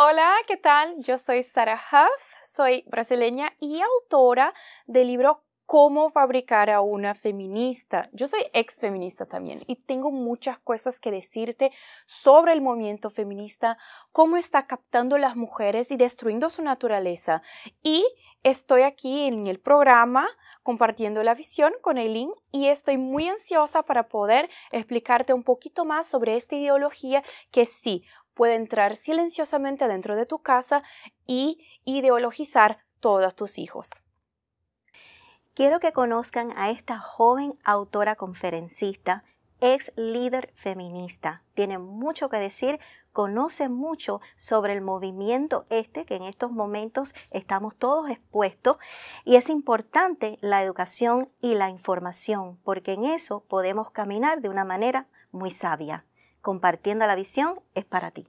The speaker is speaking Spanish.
Hola, ¿qué tal? Yo soy Sara Huff, soy brasileña y autora del libro Cómo fabricar a una feminista. Yo soy ex feminista también y tengo muchas cosas que decirte sobre el movimiento feminista, cómo está captando a las mujeres y destruyendo su naturaleza. Y estoy aquí en el programa compartiendo la visión con Eileen y estoy muy ansiosa para poder explicarte un poquito más sobre esta ideología que sí, puede entrar silenciosamente dentro de tu casa y ideologizar todos tus hijos. Quiero que conozcan a esta joven autora conferencista, ex líder feminista. Tiene mucho que decir, conoce mucho sobre el movimiento este que en estos momentos estamos todos expuestos y es importante la educación y la información porque en eso podemos caminar de una manera muy sabia compartiendo la visión es para ti.